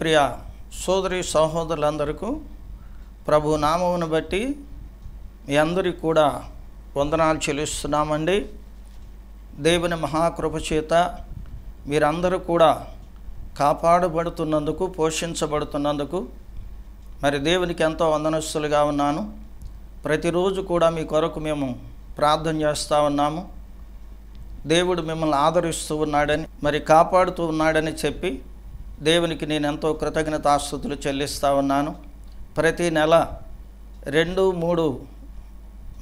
ప్రియ సోదరి సహోదరులందరికీ ప్రభు నామమును బట్టి మీ అందరికీ కూడా వందనాలు చెల్లిస్తున్నామండి దేవుని మహాకృప చేత మీరందరూ కూడా కాపాడబడుతున్నందుకు పోషించబడుతున్నందుకు మరి దేవునికి ఎంతో వందనస్తులుగా ఉన్నాను ప్రతిరోజు కూడా మీ కొరకు మేము ప్రార్థన చేస్తూ ఉన్నాము దేవుడు మిమ్మల్ని ఆదరిస్తూ ఉన్నాడని మరి కాపాడుతూ ఉన్నాడని చెప్పి దేవునికి నేను ఎంతో కృతజ్ఞతాస్థుతులు చెల్లిస్తూ ఉన్నాను ప్రతి నెల రెండు మూడు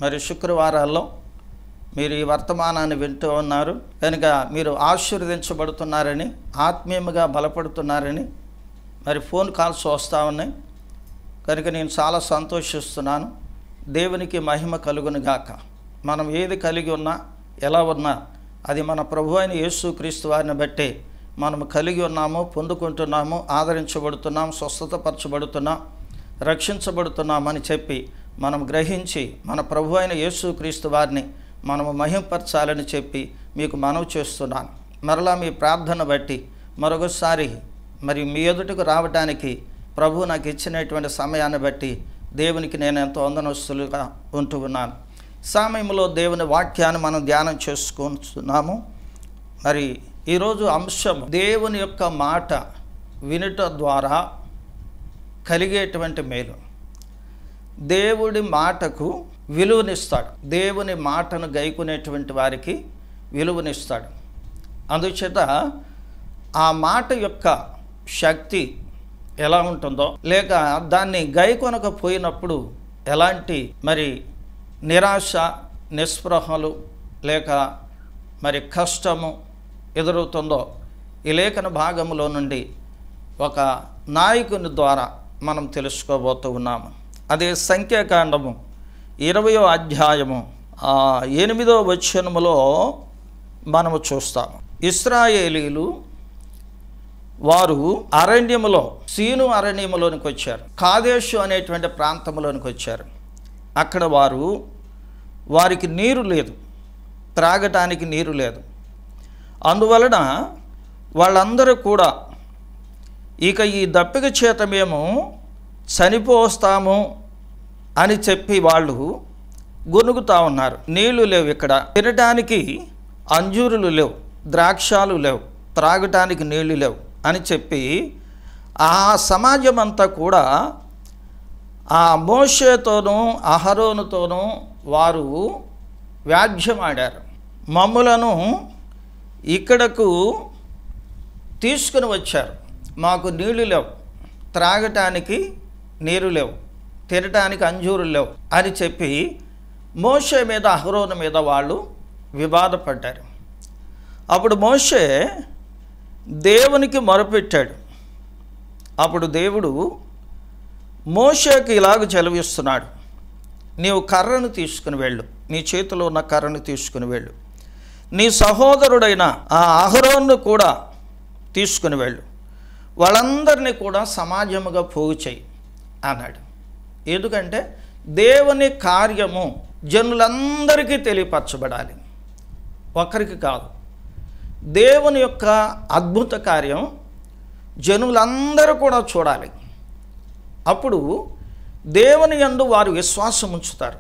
మరి శుక్రవారాల్లో మీరు ఈ వర్తమానాన్ని వింటూ ఉన్నారు కనుక మీరు ఆశీర్వదించబడుతున్నారని ఆత్మీయంగా బలపడుతున్నారని మరి ఫోన్ కాల్స్ వస్తూ ఉన్నాయి కనుక నేను చాలా సంతోషిస్తున్నాను దేవునికి మహిమ కలుగును గాక మనం ఏది కలిగి ఉన్నా ఎలా ఉన్నా అది మన ప్రభు అయిన యేసు క్రీస్తు వారిని బట్టే మనము కలిగి ఉన్నాము పొందుకుంటున్నాము ఆదరించబడుతున్నాం స్వస్థతపరచబడుతున్నాం రక్షించబడుతున్నామని చెప్పి మనం గ్రహించి మన ప్రభు అయిన యేసుక్రీస్తు వారిని మనము మహింపరచాలని చెప్పి మీకు మనవి చేస్తున్నాను మరలా మీ ప్రార్థన బట్టి మరొకసారి మరి మీ ఎదుటకు రావడానికి ప్రభు నాకు ఇచ్చినటువంటి సమయాన్ని బట్టి దేవునికి నేను ఎంతో అందనస్తులుగా ఉంటూ ఉన్నాను సమయంలో దేవుని వాక్యాన్ని మనం ధ్యానం చేసుకుంటున్నాము మరి ఈరోజు అంశం దేవుని యొక్క మాట వినుట ద్వారా కలిగేటువంటి మేలు దేవుడి మాటకు విలువనిస్తాడు దేవుని మాటను గైకునేటువంటి వారికి విలువనిస్తాడు అందుచేత ఆ మాట యొక్క శక్తి ఎలా ఉంటుందో లేక దాన్ని గైకొనకపోయినప్పుడు ఎలాంటి మరి నిరాశ నిస్పృహలు లేక మరి కష్టము ఎదురవుతుందో ఈ లేఖన భాగంలో నుండి ఒక నాయకుని ద్వారా మనం తెలుసుకోబోతూ ఉన్నాము అదే సంఖ్యాకాండము ఇరవయో అధ్యాయము ఎనిమిదో వచనములో మనము చూస్తాము ఇస్రాయేలీలు వారు అరణ్యములో సీను అరణ్యములోనికి వచ్చారు కాదేశు అనేటువంటి ప్రాంతంలోనికి వచ్చారు అక్కడ వారు వారికి నీరు లేదు త్రాగటానికి నీరు లేదు అందువలన వాళ్ళందరూ కూడా ఇక ఈ దప్పిక చేత మేము చనిపోస్తాము అని చెప్పి వాళ్ళు గొనుగుతూ ఉన్నారు నీళ్లు లేవు ఇక్కడ తినటానికి అంజూరులు లేవు ద్రాక్షాలు లేవు త్రాగటానికి నీళ్లు లేవు అని చెప్పి ఆ సమాజం అంతా కూడా ఆ మోషేతోనూ అహరోనుతోనూ వారు వ్యాఘ్యమాడారు మమ్ములను ఇక్కడకు తీసుకుని వచ్చారు మాకు నీళ్లు లేవు త్రాగటానికి నీరు లేవు తినటానికి అంజూరు లేవు అని చెప్పి మోషే మీద అహరోను మీద వాళ్ళు వివాదపడ్డారు అప్పుడు మోషే దేవునికి మొరపెట్టాడు అప్పుడు దేవుడు మోషేకి ఇలాగ చెలవిస్తున్నాడు నీవు కర్రను తీసుకుని వెళ్ళు నీ చేతిలో ఉన్న కర్రను తీసుకుని వెళ్ళు నీ సహోదరుడైన ఆ అహరోన్ను కూడా తీసుకుని వెళ్ళు వాళ్ళందరినీ కూడా సమాజముగా పోగు చేయి అన్నాడు ఎందుకంటే దేవుని కార్యము జనులందరికీ తెలియపరచబడాలి ఒకరికి కాదు దేవుని యొక్క అద్భుత కార్యం జనులందరూ కూడా చూడాలి అప్పుడు దేవుని యందు వారు విశ్వాసం ఉంచుతారు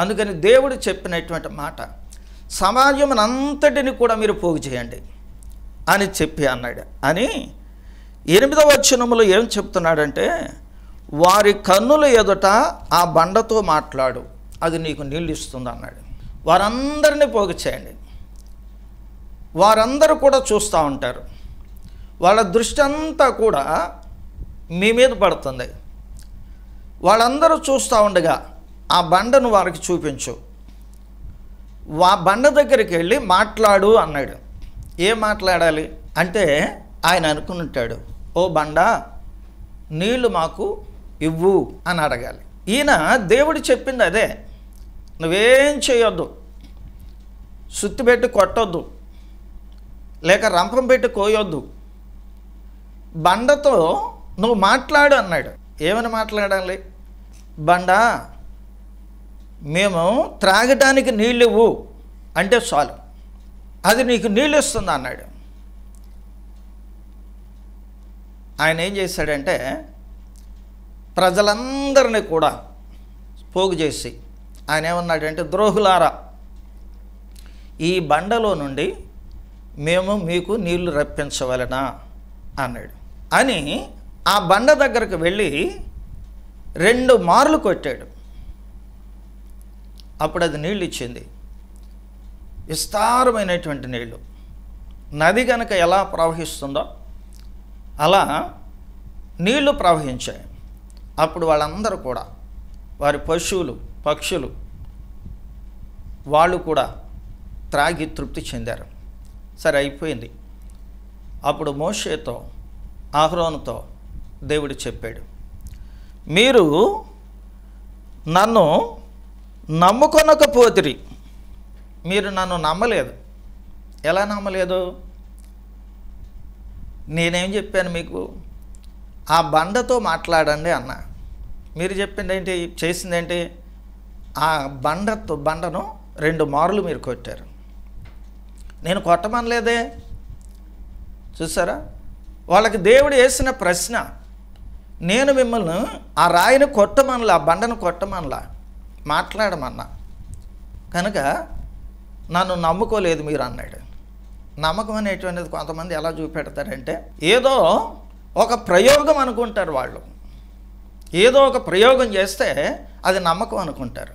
అందుకని దేవుడు చెప్పినటువంటి మాట సమాజమునంతటిని కూడా మీరు పోగు చేయండి అని చెప్పి అన్నాడు అని ఎనిమిదవ వచనములో ఏం చెప్తున్నాడంటే వారి కన్నుల ఎదుట ఆ బండతో మాట్లాడు అది నీకు నీళ్ళు ఇస్తుంది అన్నాడు వారందరినీ పోగు చేయండి వారందరూ కూడా చూస్తూ ఉంటారు వాళ్ళ దృష్టి అంతా కూడా మీ మీద పడుతుంది వాళ్ళందరూ చూస్తూ ఉండగా ఆ బండను వారికి చూపించు వా బండ దగ్గరికి వెళ్ళి మాట్లాడు అన్నాడు ఏం మాట్లాడాలి అంటే ఆయన ఉంటాడు ఓ బండ నీళ్లు మాకు ఇవ్వు అని అడగాలి ఈయన దేవుడు చెప్పింది అదే నువ్వేం చేయొద్దు సుత్తి పెట్టి కొట్టొద్దు లేక రంపం పెట్టి కోయొద్దు బండతో నువ్వు మాట్లాడు అన్నాడు ఏమని మాట్లాడాలి బండా మేము త్రాగటానికి ఇవ్వు అంటే చాలు అది నీకు నీళ్ళు ఇస్తుంది అన్నాడు ఆయన ఏం చేశాడంటే ప్రజలందరినీ కూడా పోగు చేసి ఆయన ఏమన్నాడంటే ద్రోహులారా ఈ బండలో నుండి మేము మీకు నీళ్లు రప్పించవలనా అన్నాడు అని ఆ బండ దగ్గరకు వెళ్ళి రెండు మార్లు కొట్టాడు అప్పుడు అది నీళ్ళు ఇచ్చింది విస్తారమైనటువంటి నీళ్ళు నది కనుక ఎలా ప్రవహిస్తుందో అలా నీళ్లు ప్రవహించాయి అప్పుడు వాళ్ళందరూ కూడా వారి పశువులు పక్షులు వాళ్ళు కూడా త్రాగి తృప్తి చెందారు సరే అయిపోయింది అప్పుడు మోషేతో ఆహ్రోన్తో దేవుడు చెప్పాడు మీరు నన్ను నమ్ముకొనకపోతిరి మీరు నన్ను నమ్మలేదు ఎలా నమ్మలేదు నేనేం చెప్పాను మీకు ఆ బండతో మాట్లాడండి అన్న మీరు చెప్పింది ఏంటి చేసింది ఏంటి ఆ బండతో బండను రెండు మారులు మీరు కొట్టారు నేను కొట్టమనలేదే చూసారా వాళ్ళకి దేవుడు వేసిన ప్రశ్న నేను మిమ్మల్ని ఆ రాయిని కొట్టమనలా ఆ బండను కొట్టమనలా మాట్లాడమన్నా కనుక నన్ను నమ్ముకోలేదు మీరు అన్నాడు నమ్మకం అనేటువంటిది కొంతమంది ఎలా చూపెడతారంటే ఏదో ఒక ప్రయోగం అనుకుంటారు వాళ్ళు ఏదో ఒక ప్రయోగం చేస్తే అది నమ్మకం అనుకుంటారు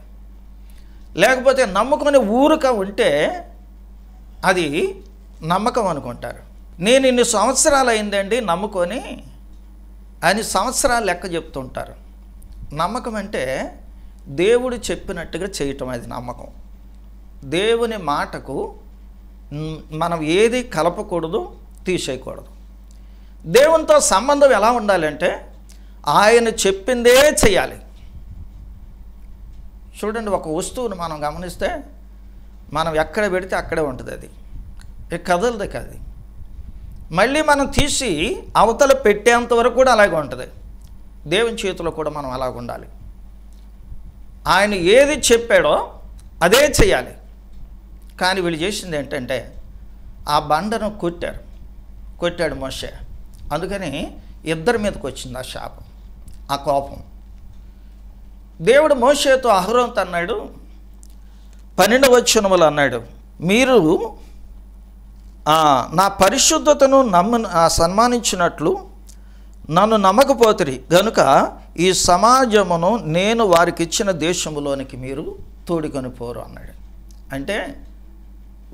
లేకపోతే నమ్ముకొని ఊరుక ఉంటే అది నమ్మకం అనుకుంటారు నేను ఇన్ని సంవత్సరాలు అయిందండి నమ్ముకొని అని సంవత్సరాలు లెక్క చెప్తుంటారు నమ్మకం అంటే దేవుడు చెప్పినట్టుగా చేయటం అది నమ్మకం దేవుని మాటకు మనం ఏది కలపకూడదు తీసేయకూడదు దేవునితో సంబంధం ఎలా ఉండాలంటే ఆయన చెప్పిందే చేయాలి చూడండి ఒక వస్తువును మనం గమనిస్తే మనం ఎక్కడ పెడితే అక్కడే ఉంటుంది అది ఇక కదలదు కది మళ్ళీ మనం తీసి అవతల పెట్టేంత వరకు కూడా అలాగే ఉంటుంది దేవుని చేతిలో కూడా మనం అలాగ ఉండాలి ఆయన ఏది చెప్పాడో అదే చేయాలి కానీ వీళ్ళు చేసింది ఏంటంటే ఆ బండను కొట్టారు కొట్టాడు మోసే అందుకని ఇద్దరి మీదకి వచ్చింది ఆ శాపం ఆ కోపం దేవుడు మోసేతో అహరంత అన్నాడు పన్నెండు వచ్చినములు అన్నాడు మీరు నా పరిశుద్ధతను నమ్మ సన్మానించినట్లు నన్ను నమ్మకపోతుంది గనుక ఈ సమాజమును నేను వారికి ఇచ్చిన దేశములోనికి మీరు తోడుకొని పోరు అన్నాడు అంటే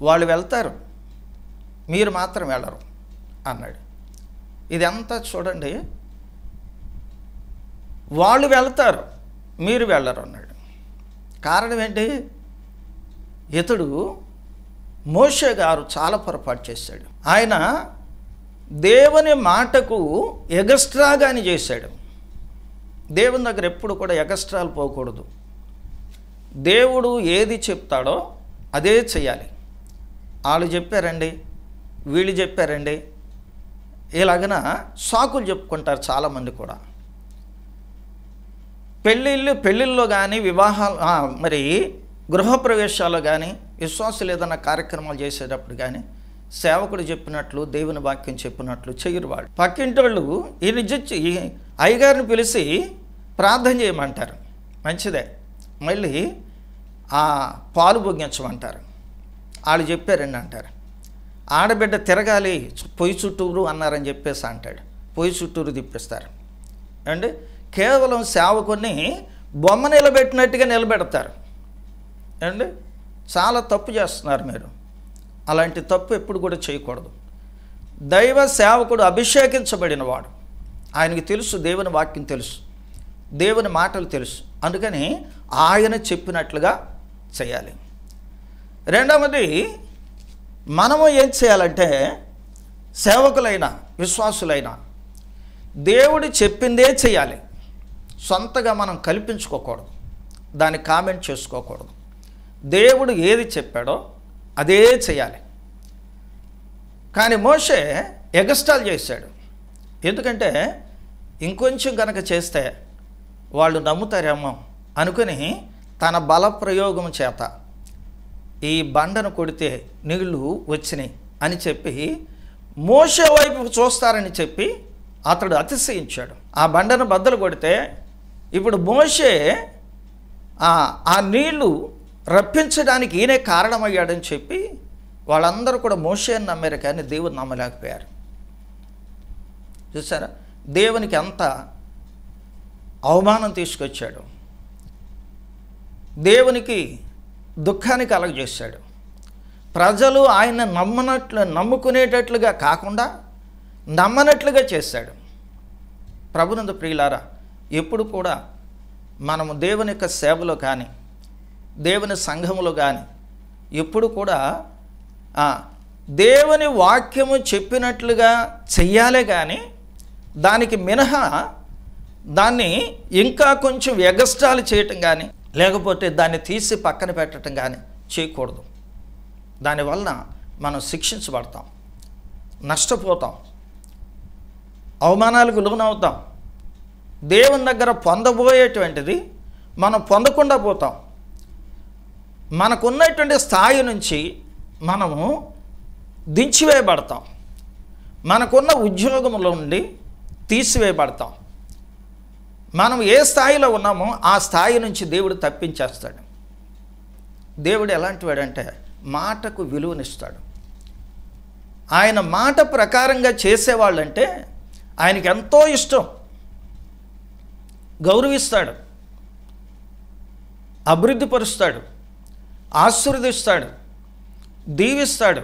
వాళ్ళు వెళ్తారు మీరు మాత్రం వెళ్ళరు అన్నాడు ఇదంతా చూడండి వాళ్ళు వెళ్తారు మీరు వెళ్ళరు అన్నాడు కారణం ఏంటి ఇతడు మోషే గారు చాలా పొరపాటు చేశాడు ఆయన దేవుని మాటకు ఎగస్ట్రాగాని చేశాడు దేవుని దగ్గర ఎప్పుడు కూడా ఎగస్ట్రాలు పోకూడదు దేవుడు ఏది చెప్తాడో అదే చేయాలి వాళ్ళు చెప్పారండి వీళ్ళు చెప్పారండి ఇలాగన సాకులు చెప్పుకుంటారు చాలామంది కూడా పెళ్ళిళ్ళు పెళ్ళిళ్ళలో కానీ వివాహాలు మరి గృహప్రవేశాలు కానీ విశ్వాసులు ఏదైనా కార్యక్రమాలు చేసేటప్పుడు కానీ సేవకుడు చెప్పినట్లు దేవుని వాక్యం చెప్పినట్లు చెయ్యరు వాళ్ళు పక్కింటి వాళ్ళు ఈ నిజ అయ్యగారిని పిలిచి ప్రార్థన చేయమంటారు మంచిదే మళ్ళీ ఆ పాలు భోగించమంటారు వాళ్ళు చెప్పారండి అంటారు ఆడబిడ్డ తిరగాలి పొయ్యి చుట్టూరు అన్నారని చెప్పేసి అంటాడు పొయ్యి చుట్టూరు తిప్పిస్తారు అండి కేవలం సేవకుని బొమ్మ నిలబెట్టినట్టుగా నిలబెడతారు అండి చాలా తప్పు చేస్తున్నారు మీరు అలాంటి తప్పు ఎప్పుడు కూడా చేయకూడదు దైవ సేవకుడు అభిషేకించబడినవాడు ఆయనకి తెలుసు దేవుని వాక్యం తెలుసు దేవుని మాటలు తెలుసు అందుకని ఆయన చెప్పినట్లుగా చేయాలి రెండవది మనము ఏం చేయాలంటే సేవకులైన విశ్వాసులైన దేవుడు చెప్పిందే చేయాలి సొంతగా మనం కల్పించుకోకూడదు దాన్ని కామెంట్ చేసుకోకూడదు దేవుడు ఏది చెప్పాడో అదే చేయాలి కానీ మోషే ఎగస్టాల్ చేశాడు ఎందుకంటే ఇంకొంచెం కనుక చేస్తే వాళ్ళు నమ్ముతారేమో అనుకుని తన బల ప్రయోగం చేత ఈ బండను కొడితే నీళ్లు వచ్చినాయి అని చెప్పి మోసే వైపు చూస్తారని చెప్పి అతడు అతిశయించాడు ఆ బండను బద్దలు కొడితే ఇప్పుడు మోసే ఆ నీళ్లు రప్పించడానికి ఈయనే కారణమయ్యాడని చెప్పి వాళ్ళందరూ కూడా మోసేని నమ్మారు కానీ దేవుని నమ్మలేకపోయారు చూసారా దేవునికి ఎంత అవమానం తీసుకొచ్చాడు దేవునికి దుఃఖాన్ని కలగజేశాడు ప్రజలు ఆయన నమ్మనట్లు నమ్ముకునేటట్లుగా కాకుండా నమ్మనట్లుగా చేశాడు ప్రభునంద ప్రియులారా ఎప్పుడు కూడా మనము దేవుని యొక్క సేవలో కానీ దేవుని సంఘములో కానీ ఎప్పుడు కూడా దేవుని వాక్యము చెప్పినట్లుగా చెయ్యాలే కానీ దానికి మినహా దాన్ని ఇంకా కొంచెం ఎగస్ట్రాలు చేయటం కానీ లేకపోతే దాన్ని తీసి పక్కన పెట్టడం కానీ చేయకూడదు దానివలన మనం శిక్షించబడతాం నష్టపోతాం అవమానాలకు లోనవుతాం దేవుని దగ్గర పొందబోయేటువంటిది మనం పొందకుండా పోతాం మనకున్నటువంటి స్థాయి నుంచి మనము దించివేయబడతాం మనకున్న ఉద్యోగంలో నుండి తీసివేయబడతాం మనం ఏ స్థాయిలో ఉన్నామో ఆ స్థాయి నుంచి దేవుడు తప్పించేస్తాడు దేవుడు ఎలాంటి వాడంటే మాటకు విలువనిస్తాడు ఆయన మాట ప్రకారంగా చేసేవాళ్ళంటే ఆయనకి ఎంతో ఇష్టం గౌరవిస్తాడు అభివృద్ధిపరుస్తాడు ఆశీర్వదిస్తాడు దీవిస్తాడు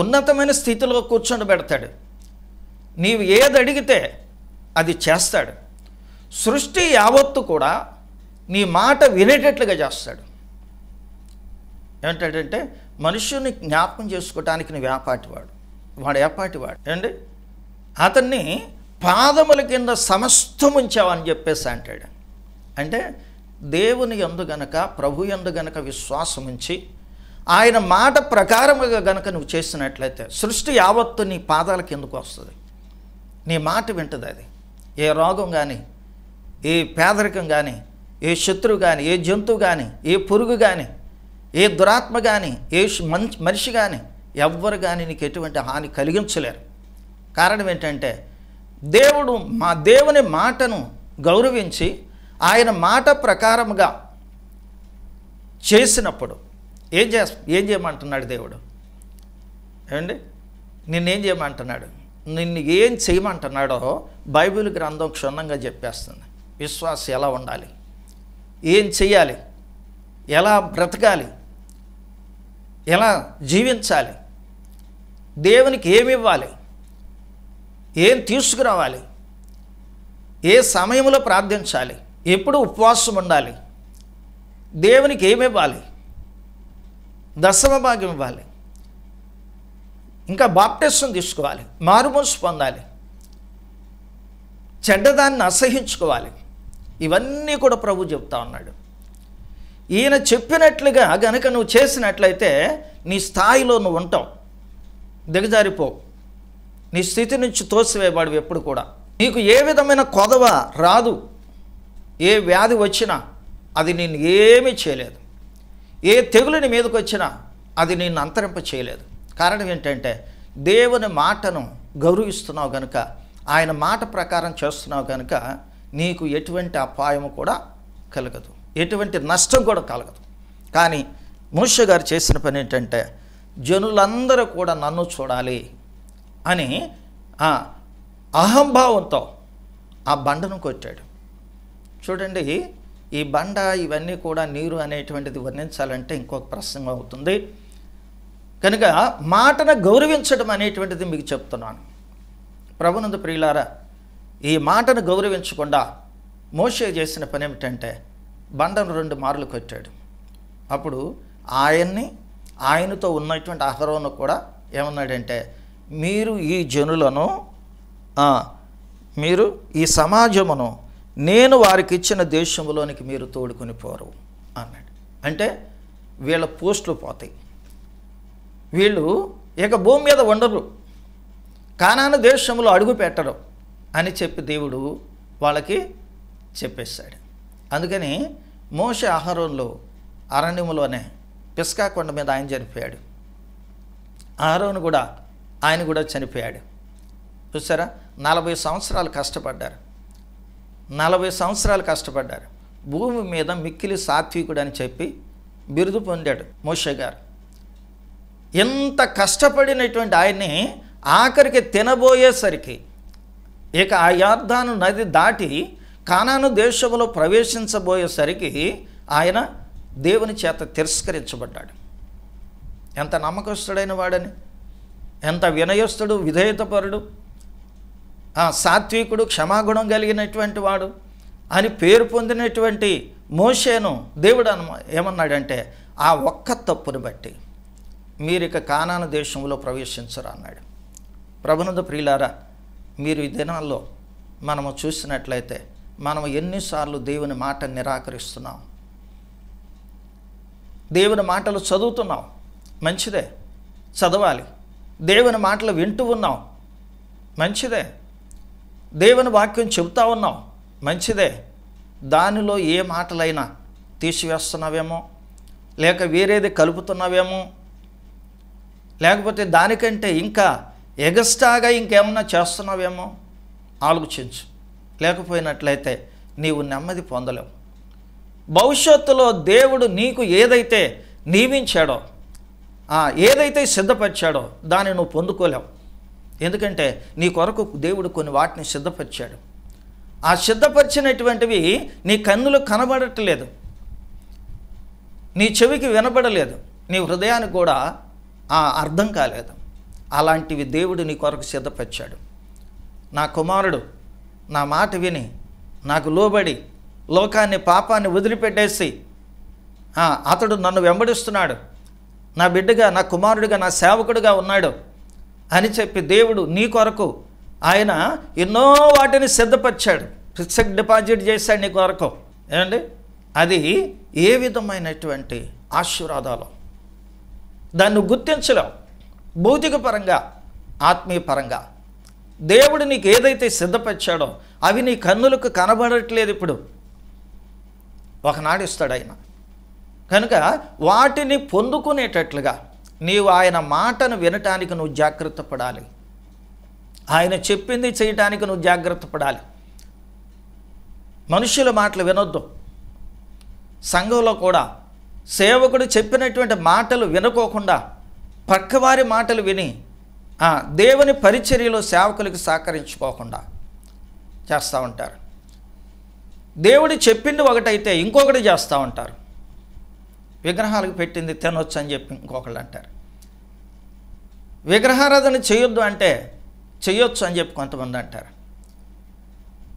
ఉన్నతమైన స్థితిలో కూర్చొని పెడతాడు నీవు ఏది అడిగితే అది చేస్తాడు సృష్టి యావత్తు కూడా నీ మాట వినేటట్లుగా చేస్తాడు ఏమిటంటే మనుషుని జ్ఞాపకం చేసుకోవటానికి నువ్వు ఏపాటివాడు వాడు ఏపాటివాడు ఏండి అతన్ని పాదముల కింద సమస్తం ఉంచావని చెప్పేసి అంటాడు అంటే దేవుని ఎందు గనక ప్రభు ఎందు గనక విశ్వాసం ఉంచి ఆయన మాట ప్రకారముగా గనక నువ్వు చేసినట్లయితే సృష్టి యావత్తు నీ పాదాల కిందకు వస్తుంది నీ మాట వింటుంది అది ఏ రోగం కానీ ఏ పేదరికం కానీ ఏ శత్రువు కానీ ఏ జంతువు కానీ ఏ పురుగు కానీ ఏ దురాత్మ కానీ ఏ మంచి మనిషి కానీ ఎవ్వరు కానీ నీకు ఎటువంటి హాని కలిగించలేరు కారణం ఏంటంటే దేవుడు మా దేవుని మాటను గౌరవించి ఆయన మాట ప్రకారముగా చేసినప్పుడు ఏం చేస్త ఏం చేయమంటున్నాడు దేవుడు ఏమండి నిన్నేం చేయమంటున్నాడు నిన్ను ఏం చేయమంటున్నాడో బైబిల్ గ్రంథం క్షుణ్ణంగా చెప్పేస్తుంది విశ్వాసం ఎలా ఉండాలి ఏం చేయాలి ఎలా బ్రతకాలి ఎలా జీవించాలి దేవునికి ఏమి ఇవ్వాలి ఏం తీసుకురావాలి ఏ సమయంలో ప్రార్థించాలి ఎప్పుడు ఉపవాసం ఉండాలి దేవునికి ఏమి ఇవ్వాలి దశమ భాగం ఇవ్వాలి ఇంకా బాప్టిస్టం తీసుకోవాలి మారుమోసు పొందాలి చెడ్డదాన్ని అసహించుకోవాలి ఇవన్నీ కూడా ప్రభు చెప్తా ఉన్నాడు ఈయన చెప్పినట్లుగా గనక నువ్వు చేసినట్లయితే నీ స్థాయిలో నువ్వు ఉంటావు దిగజారిపో నీ స్థితి నుంచి తోసివేవాడు ఎప్పుడు కూడా నీకు ఏ విధమైన కొదవ రాదు ఏ వ్యాధి వచ్చినా అది నేను ఏమీ చేయలేదు ఏ తెగులు నీ మీదకి వచ్చినా అది నేను అంతరింప చేయలేదు కారణం ఏంటంటే దేవుని మాటను గౌరవిస్తున్నావు కనుక ఆయన మాట ప్రకారం చేస్తున్నావు కనుక నీకు ఎటువంటి అపాయం కూడా కలగదు ఎటువంటి నష్టం కూడా కలగదు కానీ మోష గారు చేసిన పని ఏంటంటే జనులందరూ కూడా నన్ను చూడాలి అని అహంభావంతో ఆ బండను కొట్టాడు చూడండి ఈ బండ ఇవన్నీ కూడా నీరు అనేటువంటిది వర్ణించాలంటే ఇంకొక ప్రసంగం అవుతుంది కనుక మాటను గౌరవించడం అనేటువంటిది మీకు చెప్తున్నాను ప్రభునందు ప్రియులారా ఈ మాటను గౌరవించకుండా మోషే చేసిన పని ఏమిటంటే బండను రెండు మార్లు కొట్టాడు అప్పుడు ఆయన్ని ఆయనతో ఉన్నటువంటి అహరోను కూడా ఏమన్నాడంటే మీరు ఈ జనులను మీరు ఈ సమాజమును నేను వారికి ఇచ్చిన దేశంలోనికి మీరు తోడుకొని పోరు అన్నాడు అంటే వీళ్ళ పోస్టులు పోతాయి వీళ్ళు ఇక భూమి మీద ఉండరు కానాను దేశంలో అడుగు పెట్టరు అని చెప్పి దేవుడు వాళ్ళకి చెప్పేశాడు అందుకని మోష ఆహారంలో అరణ్యములోనే పిస్కా కొండ మీద ఆయన చనిపోయాడు ఆహారోను కూడా ఆయన కూడా చనిపోయాడు చూసారా నలభై సంవత్సరాలు కష్టపడ్డారు నలభై సంవత్సరాలు కష్టపడ్డారు భూమి మీద మిక్కిలి సాత్వికుడు అని చెప్పి బిరుదు పొందాడు మోషే గారు ఎంత కష్టపడినటువంటి ఆయన్ని ఆఖరికి తినబోయేసరికి ఇక ఆ యార్ధాను నది దాటి కానాను దేశంలో ప్రవేశించబోయేసరికి ఆయన దేవుని చేత తిరస్కరించబడ్డాడు ఎంత నమ్మకస్తుడైన వాడని ఎంత వినయస్తుడు విధేయతపరుడు సాత్వికుడు క్షమాగుణం కలిగినటువంటి వాడు అని పేరు పొందినటువంటి మోషేను దేవుడు అను ఏమన్నాడంటే ఆ ఒక్క తప్పును బట్టి మీరిక కానాను దేశంలో ప్రవేశించరు అన్నాడు ప్రభునంద ప్రియులారా మీరు ఈ దినాల్లో మనము చూసినట్లయితే మనం ఎన్నిసార్లు దేవుని మాట నిరాకరిస్తున్నాం దేవుని మాటలు చదువుతున్నాం మంచిదే చదవాలి దేవుని మాటలు వింటూ ఉన్నాం మంచిదే దేవుని వాక్యం చెబుతూ ఉన్నాం మంచిదే దానిలో ఏ మాటలైనా తీసివేస్తున్నావేమో లేక వేరేది కలుపుతున్నావేమో లేకపోతే దానికంటే ఇంకా ఎగస్టాగా ఇంకేమన్నా చేస్తున్నావేమో ఆలోచించు లేకపోయినట్లయితే నీవు నెమ్మది పొందలేవు భవిష్యత్తులో దేవుడు నీకు ఏదైతే నియమించాడో ఏదైతే సిద్ధపరిచాడో దాన్ని నువ్వు పొందుకోలేవు ఎందుకంటే నీ కొరకు దేవుడు కొన్ని వాటిని సిద్ధపరిచాడు ఆ సిద్ధపరిచినటువంటివి నీ కన్నులు కనబడట్లేదు నీ చెవికి వినబడలేదు నీ హృదయానికి కూడా అర్థం కాలేదు అలాంటివి దేవుడు నీ కొరకు సిద్ధపరిచాడు నా కుమారుడు నా మాట విని నాకు లోబడి లోకాన్ని పాపాన్ని వదిలిపెట్టేసి అతడు నన్ను వెంబడిస్తున్నాడు నా బిడ్డగా నా కుమారుడిగా నా సేవకుడిగా ఉన్నాడు అని చెప్పి దేవుడు నీ కొరకు ఆయన ఎన్నో వాటిని సిద్ధపరిచాడు ఫిక్స్డ్ డిపాజిట్ చేశాడు నీ కొరకు ఏమండి అది ఏ విధమైనటువంటి ఆశీర్వాదాలు దాన్ని గుర్తించలేవు భౌతిక పరంగా ఆత్మీయ పరంగా దేవుడు నీకు ఏదైతే సిద్ధపరిచాడో అవి నీ కన్నులకు కనబడట్లేదు ఇప్పుడు ఒకనాడు ఇస్తాడు ఆయన కనుక వాటిని పొందుకునేటట్లుగా నీవు ఆయన మాటను వినటానికి నువ్వు జాగ్రత్త పడాలి ఆయన చెప్పింది చేయటానికి నువ్వు జాగ్రత్త పడాలి మనుషుల మాటలు వినొద్దు సంఘంలో కూడా సేవకుడు చెప్పినటువంటి మాటలు వినుకోకుండా పక్కవారి మాటలు విని దేవుని పరిచర్యలో సేవకులకు సహకరించుకోకుండా చేస్తూ ఉంటారు దేవుడు చెప్పింది ఒకటైతే ఇంకొకటి చేస్తూ ఉంటారు విగ్రహాలకు పెట్టింది తినొచ్చు అని చెప్పి ఇంకొకళ్ళు అంటారు విగ్రహారాధన చేయొద్దు అంటే చేయొచ్చు అని చెప్పి కొంతమంది అంటారు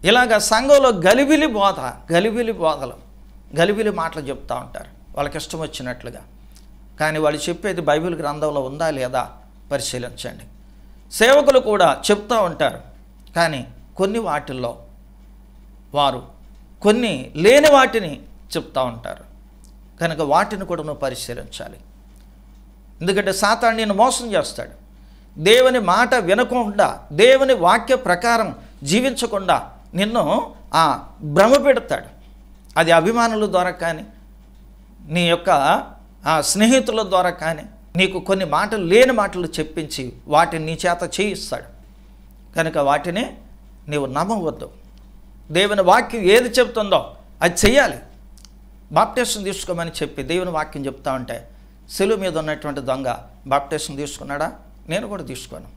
ఇలాగ సంఘంలో గలిబిలి బోధ గలిబిలి బోధలు గలిబిలి మాటలు చెప్తూ ఉంటారు వాళ్ళకి ఇష్టం వచ్చినట్లుగా కానీ వాళ్ళు చెప్పేది బైబిల్ గ్రంథంలో ఉందా లేదా పరిశీలించండి సేవకులు కూడా చెప్తూ ఉంటారు కానీ కొన్ని వాటిల్లో వారు కొన్ని లేని వాటిని చెప్తూ ఉంటారు కనుక వాటిని కూడా నువ్వు పరిశీలించాలి ఎందుకంటే సాతాన్ నేను మోసం చేస్తాడు దేవుని మాట వినకుండా దేవుని వాక్య ప్రకారం జీవించకుండా నిన్ను ఆ భ్రమ పెడతాడు అది అభిమానుల ద్వారా కానీ నీ యొక్క ఆ స్నేహితుల ద్వారా కానీ నీకు కొన్ని మాటలు లేని మాటలు చెప్పించి వాటిని నీ చేత చేయిస్తాడు కనుక వాటిని నీవు నమ్మవద్దు దేవుని వాక్యం ఏది చెప్తుందో అది చేయాలి బాప్టేషన్ తీసుకోమని చెప్పి దేవుని వాక్యం చెప్తా ఉంటే సెలువు మీద ఉన్నటువంటి దొంగ బాప్టేషన్ తీసుకున్నాడా నేను కూడా తీసుకోను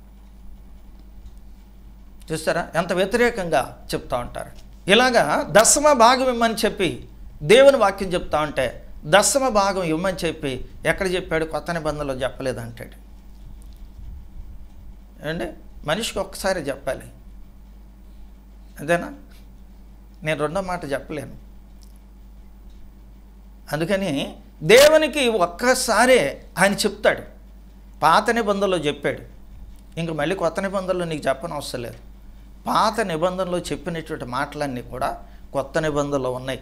చూస్తారా ఎంత వ్యతిరేకంగా చెప్తా ఉంటారు ఇలాగా దశమ భాగం ఇమ్మని చెప్పి దేవుని వాక్యం చెప్తా ఉంటే దశమ భాగం ఇవ్వమని చెప్పి ఎక్కడ చెప్పాడు కొత్త నిబంధనలో అంటాడు ఏమండి మనిషికి ఒక్కసారి చెప్పాలి అంతేనా నేను రెండో మాట చెప్పలేను అందుకని దేవునికి ఒక్కసారే ఆయన చెప్తాడు పాత నిబంధనలో చెప్పాడు ఇంక మళ్ళీ కొత్త నిబంధనలో నీకు చెప్పని అవసరం లేదు పాత నిబంధనలో చెప్పినటువంటి మాటలన్నీ కూడా కొత్త నిబంధనలు ఉన్నాయి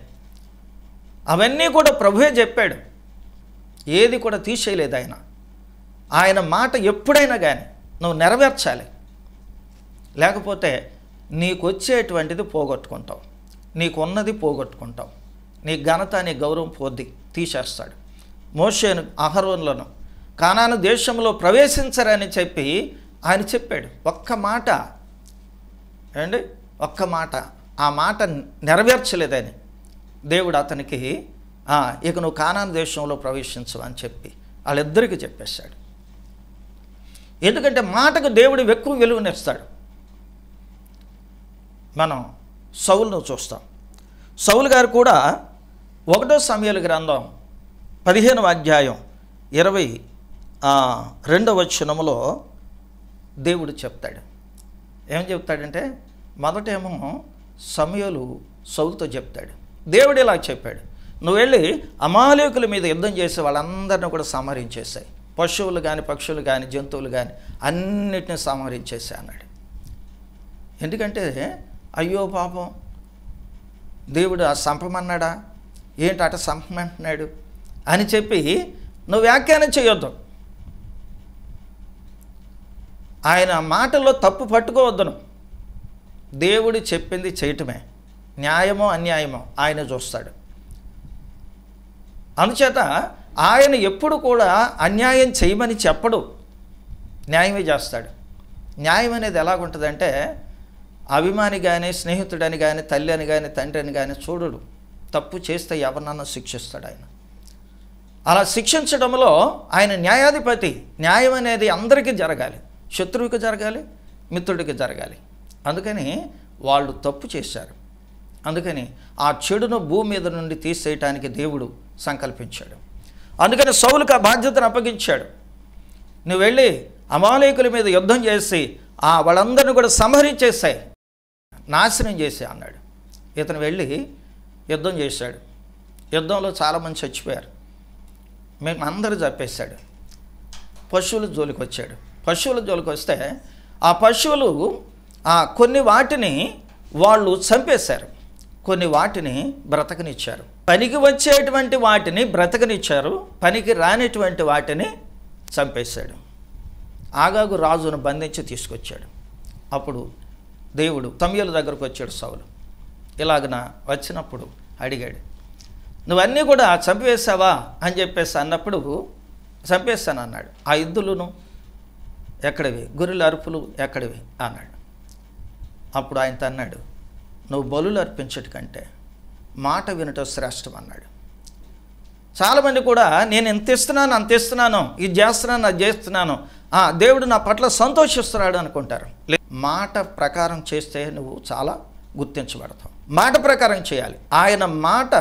అవన్నీ కూడా ప్రభువే చెప్పాడు ఏది కూడా తీసేయలేదు ఆయన ఆయన మాట ఎప్పుడైనా కానీ నువ్వు నెరవేర్చాలి లేకపోతే నీకు వచ్చేటువంటిది పోగొట్టుకుంటావు నీకు ఉన్నది పోగొట్టుకుంటావు నీ ఘనత నీ గౌరవం పోద్ది తీసేస్తాడు మోషేను అహరోన్లను కానాను దేశంలో ప్రవేశించరని చెప్పి ఆయన చెప్పాడు ఒక్క మాట ఏమండి ఒక్క మాట ఆ మాట నెరవేర్చలేదని దేవుడు అతనికి ఇక నువ్వు కానాన్ దేశంలో ప్రవేశించు అని చెప్పి వాళ్ళిద్దరికీ చెప్పేశాడు ఎందుకంటే మాటకు దేవుడు ఎక్కువ విలువనిస్తాడు మనం సౌలను చూస్తాం సౌలు గారు కూడా ఒకటో సమయాల గ్రంథం పదిహేనవ అధ్యాయం ఇరవై రెండవ క్షణంలో దేవుడు చెప్తాడు ఏం చెప్తాడంటే మొదటేమో సమయలు సౌలుతో చెప్తాడు దేవుడు ఇలా చెప్పాడు నువ్వు వెళ్ళి అమాలేకుల మీద యుద్ధం చేసి వాళ్ళందరినీ కూడా సంహరించేశాయి పశువులు కానీ పక్షులు కానీ జంతువులు కానీ అన్నిటిని సంహరించేసాయి అన్నాడు ఎందుకంటే అయ్యో పాపం దేవుడు ఆ సంపమన్నాడా ఏంటి అట సంపమంటున్నాడు అని చెప్పి నువ్వు వ్యాఖ్యానం చేయొద్దు ఆయన మాటల్లో తప్పు పట్టుకోవద్దును దేవుడు చెప్పింది చేయటమే న్యాయమో అన్యాయమో ఆయన చూస్తాడు అనుచేత ఆయన ఎప్పుడు కూడా అన్యాయం చేయమని చెప్పడు న్యాయమే చేస్తాడు న్యాయం అనేది ఎలాగుంటుందంటే అభిమాని కానీ స్నేహితుడని కానీ తల్లి అని కానీ తండ్రి అని కానీ చూడడు తప్పు చేస్తే ఎవరినన్నా శిక్షిస్తాడు ఆయన అలా శిక్షించడంలో ఆయన న్యాయాధిపతి న్యాయం అనేది అందరికీ జరగాలి శత్రువుకి జరగాలి మిత్రుడికి జరగాలి అందుకని వాళ్ళు తప్పు చేశారు అందుకని ఆ చెడును భూమి మీద నుండి తీసేయటానికి దేవుడు సంకల్పించాడు అందుకని సౌలుకు ఆ బాధ్యతను అప్పగించాడు నువ్వు వెళ్ళి అమాలేకుల మీద యుద్ధం చేసి ఆ వాళ్ళందరిని కూడా సంహరించేసాయి నాశనం చేసే అన్నాడు ఇతను వెళ్ళి యుద్ధం చేశాడు యుద్ధంలో చాలామంది చచ్చిపోయారు మేము అందరూ చంపేశాడు పశువుల జోలికి వచ్చాడు పశువుల జోలికి వస్తే ఆ పశువులు ఆ కొన్ని వాటిని వాళ్ళు చంపేశారు కొన్ని వాటిని బ్రతకనిచ్చారు పనికి వచ్చేటువంటి వాటిని బ్రతకనిచ్చారు పనికి రానిటువంటి వాటిని చంపేశాడు ఆగాగు రాజును బంధించి తీసుకొచ్చాడు అప్పుడు దేవుడు తమ్యుల దగ్గరకు వచ్చాడు సౌలు ఇలాగన వచ్చినప్పుడు అడిగాడు నువ్వన్నీ కూడా చంపివేశావా అని చెప్పేసి అన్నప్పుడు చంపేస్తాను అన్నాడు ఆ ఇద్దులును ఎక్కడివి గొర్రెల అరుపులు ఎక్కడివి అన్నాడు అప్పుడు ఆయనతో అన్నాడు నువ్వు బలులు అర్పించట కంటే మాట వినటం శ్రేష్టం అన్నాడు చాలామంది కూడా నేను ఎంత ఇస్తున్నాను అంత ఇస్తున్నాను ఇది చేస్తున్నాను అది చేస్తున్నాను దేవుడు నా పట్ల సంతోషిస్తున్నాడు అనుకుంటారు మాట ప్రకారం చేస్తే నువ్వు చాలా గుర్తించబడతావు మాట ప్రకారం చేయాలి ఆయన మాట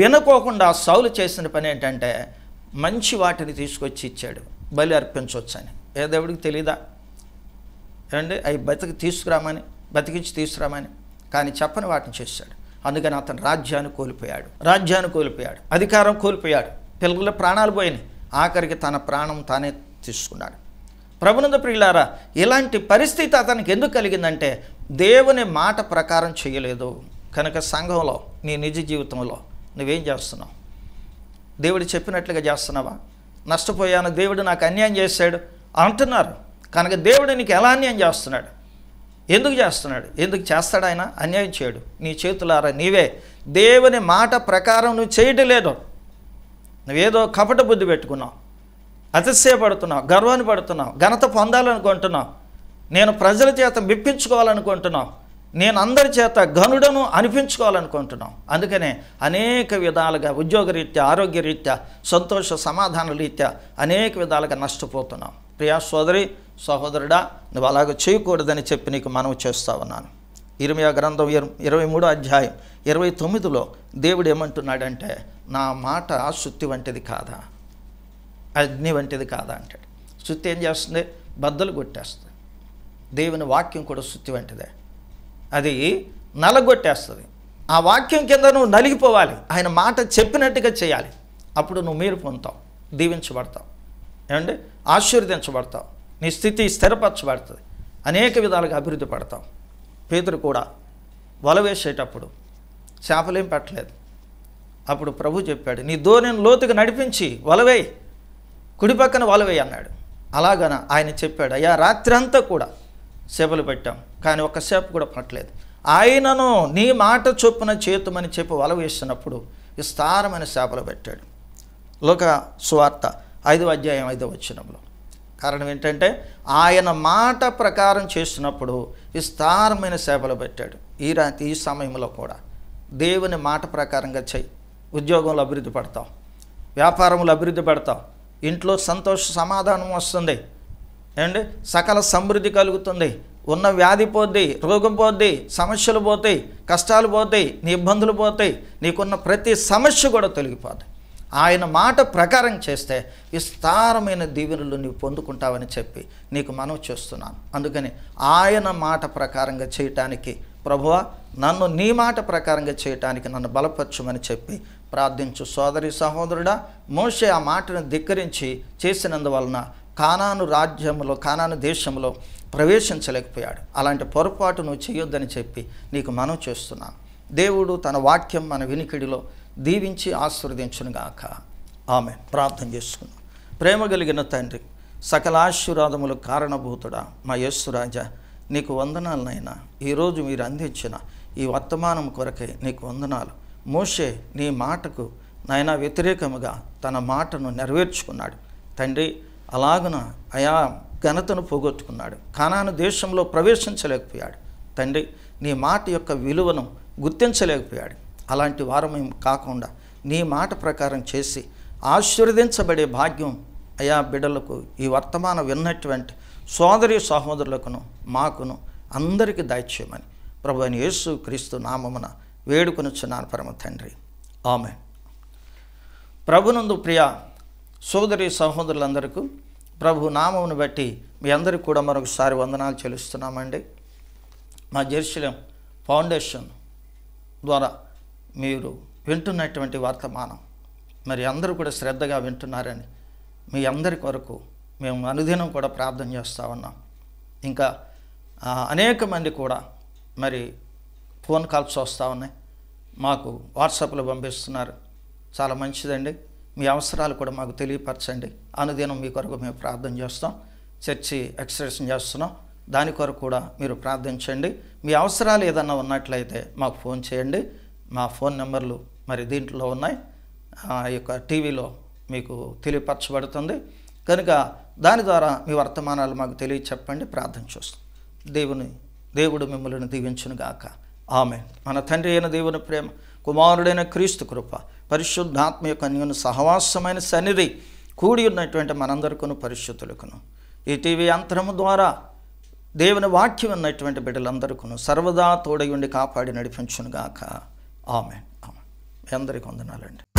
వినకోకుండా సౌలు చేసిన పని ఏంటంటే మంచి వాటిని తీసుకొచ్చి ఇచ్చాడు బలి అర్పించవచ్చని ఏ దేవుడికి తెలీదా ఏమండి అవి బతికి తీసుకురామని బతికించి తీసుకురామని కానీ చెప్పని వాటిని చేశాడు అందుకని అతను రాజ్యాన్ని కోల్పోయాడు రాజ్యాన్ని కోల్పోయాడు అధికారం కోల్పోయాడు పిల్లల ప్రాణాలు పోయినాయి ఆఖరికి తన ప్రాణం తానే తీసుకున్నాడు ప్రభునంద ప్రియులారా ఇలాంటి పరిస్థితి అతనికి ఎందుకు కలిగిందంటే దేవుని మాట ప్రకారం చేయలేదు కనుక సంఘంలో నీ నిజ జీవితంలో నువ్వేం చేస్తున్నావు దేవుడు చెప్పినట్లుగా చేస్తున్నావా నష్టపోయాను దేవుడు నాకు అన్యాయం చేశాడు అంటున్నారు కనుక దేవుడు నీకు ఎలా అన్యాయం చేస్తున్నాడు ఎందుకు చేస్తున్నాడు ఎందుకు చేస్తాడు ఆయన అన్యాయం చేయడు నీ చేతులారా నీవే దేవుని మాట ప్రకారం నువ్వు చేయటం లేదు నువ్వేదో కపట బుద్ధి పెట్టుకున్నావు అతిశయపడుతున్నావు గర్వాన్ని పడుతున్నావు ఘనత పొందాలనుకుంటున్నావు నేను ప్రజల చేత మెప్పించుకోవాలనుకుంటున్నావు నేను అందరి చేత గనుడను అనిపించుకోవాలనుకుంటున్నాం అందుకనే అనేక విధాలుగా ఉద్యోగరీత్యా ఆరోగ్యరీత్యా సంతోష సమాధాన రీత్యా అనేక విధాలుగా నష్టపోతున్నాం ప్రియా సోదరి సహోదరుడా నువ్వు అలాగ చేయకూడదని చెప్పి నీకు మనవి చేస్తా ఉన్నాను ఇరవై గ్రంథం ఇరవై మూడో అధ్యాయం ఇరవై తొమ్మిదిలో దేవుడు ఏమంటున్నాడంటే నా మాట శుద్ధి వంటిది కాదా అగ్ని వంటిది కాదా అంటాడు శుద్ధి ఏం చేస్తుంది బద్దలు కొట్టేస్తుంది దేవుని వాక్యం కూడా శుద్ధి వంటిదే అది నలగొట్టేస్తుంది ఆ వాక్యం కింద నువ్వు నలిగిపోవాలి ఆయన మాట చెప్పినట్టుగా చేయాలి అప్పుడు నువ్వు మీరు పొందుతావు దీవించబడతావు ఏమండి ఆశీర్వదించబడతావు నీ స్థితి స్థిరపరచబడుతుంది అనేక విధాలుగా అభివృద్ధి పడతాం పేదరు కూడా వల వేసేటప్పుడు చేపలేం పెట్టలేదు అప్పుడు ప్రభు చెప్పాడు నీ ధోనిని లోతుకు నడిపించి వలవేయి కుడి పక్కన వలవేయి అన్నాడు అలాగన ఆయన చెప్పాడు అయ్యా రాత్రి అంతా కూడా సేపలు పెట్టాం కానీ ఒక్క చేప కూడా పట్టలేదు ఆయనను నీ మాట చొప్పున చేతుమని చెప్పి వల వేసినప్పుడు విస్తారమైన చేపలు పెట్టాడు లోక సువార్త ఐదవ అధ్యాయం ఐదవ వచ్చినంలో కారణం ఏంటంటే ఆయన మాట ప్రకారం చేస్తున్నప్పుడు విస్తారమైన సేవలు పెట్టాడు ఈ రా ఈ సమయంలో కూడా దేవుని మాట ప్రకారంగా చేయి ఉద్యోగంలో అభివృద్ధి పడతావు వ్యాపారంలో అభివృద్ధి పడతాం ఇంట్లో సంతోష సమాధానం వస్తుంది అండ్ సకల సమృద్ధి కలుగుతుంది ఉన్న వ్యాధి పోద్ది రోగం పోద్ది సమస్యలు పోతాయి కష్టాలు పోతాయి నీ ఇబ్బందులు పోతాయి నీకున్న ప్రతి సమస్య కూడా తొలగిపోతాయి ఆయన మాట ప్రకారం చేస్తే విస్తారమైన దీవెనలు నీవు పొందుకుంటావని చెప్పి నీకు మనవి చేస్తున్నాను అందుకని ఆయన మాట ప్రకారంగా చేయటానికి ప్రభువ నన్ను నీ మాట ప్రకారంగా చేయటానికి నన్ను బలపరచుమని చెప్పి ప్రార్థించు సోదరి సహోదరుడా మోషే ఆ మాటను ధిక్కరించి చేసినందువలన కానాను రాజ్యంలో కానాను దేశంలో ప్రవేశించలేకపోయాడు అలాంటి పొరపాటు నువ్వు చేయొద్దని చెప్పి నీకు మనం చేస్తున్నాను దేవుడు తన వాక్యం మన వినికిడిలో దీవించి ఆశీర్వదించునుగాక ఆమె ప్రార్థన చేసుకున్నాం ప్రేమ కలిగిన తండ్రి సకల ఆశీర్వాదములు కారణభూతుడా మా యేసురాజా నీకు వందనాలనైనా ఈరోజు మీరు అందించిన ఈ వర్తమానం కొరకై నీకు వందనాలు మోషే నీ మాటకు నాయన వ్యతిరేకముగా తన మాటను నెరవేర్చుకున్నాడు తండ్రి అలాగున అయా ఘనతను పోగొట్టుకున్నాడు కానాను దేశంలో ప్రవేశించలేకపోయాడు తండ్రి నీ మాట యొక్క విలువను గుర్తించలేకపోయాడు అలాంటి వారమేం కాకుండా నీ మాట ప్రకారం చేసి ఆశీర్వదించబడే భాగ్యం అయా బిడ్డలకు ఈ వర్తమానం విన్నటువంటి సోదరి సహోదరులకును మాకును అందరికీ దయచేయమని ప్రభు అని యేసు క్రీస్తు నామమున వేడుకొనిచ్చున్నాను పరమ తండ్రి ఆమె ప్రభునందు ప్రియ సోదరి సహోదరులందరికీ ప్రభు నామమును బట్టి మీ అందరికీ కూడా మరొకసారి వందనాలు చెల్లిస్తున్నామండి మా జెర్షిలం ఫౌండేషన్ ద్వారా మీరు వింటున్నటువంటి వర్తమానం మరి అందరూ కూడా శ్రద్ధగా వింటున్నారని మీ అందరి కొరకు మేము అనుదినం కూడా ప్రార్థన చేస్తూ ఉన్నాం ఇంకా అనేక మంది కూడా మరి ఫోన్ కాల్స్ వస్తూ ఉన్నాయి మాకు వాట్సాప్లో పంపిస్తున్నారు చాలా మంచిదండి మీ అవసరాలు కూడా మాకు తెలియపరచండి అనుదినం మీ కొరకు మేము ప్రార్థన చేస్తాం చర్చి ఎక్స్ప్రెషన్ చేస్తున్నాం దాని కొరకు కూడా మీరు ప్రార్థించండి మీ అవసరాలు ఏదన్నా ఉన్నట్లయితే మాకు ఫోన్ చేయండి మా ఫోన్ నెంబర్లు మరి దీంట్లో ఉన్నాయి ఆ యొక్క టీవీలో మీకు తెలియపరచబడుతుంది కనుక దాని ద్వారా మీ వర్తమానాలు మాకు తెలియ చెప్పండి ప్రార్థన చూస్తాం దేవుని దేవుడు మిమ్మల్ని దీవించునుగాక ఆమె మన తండ్రి అయిన దేవుని ప్రేమ కుమారుడైన క్రీస్తు కృప పరిశుద్ధాత్మ యొక్క నేను సహవాసమైన సన్నిధి కూడి ఉన్నటువంటి మనందరికను పరిశుద్ధులకును ఈ టీవీ యంత్రము ద్వారా దేవుని వాక్యం అన్నటువంటి బిడ్డలందరికీ సర్వదా ఉండి కాపాడి నడిపించునుగాక ఆమె ఆమె అందరికీ వందనాలండి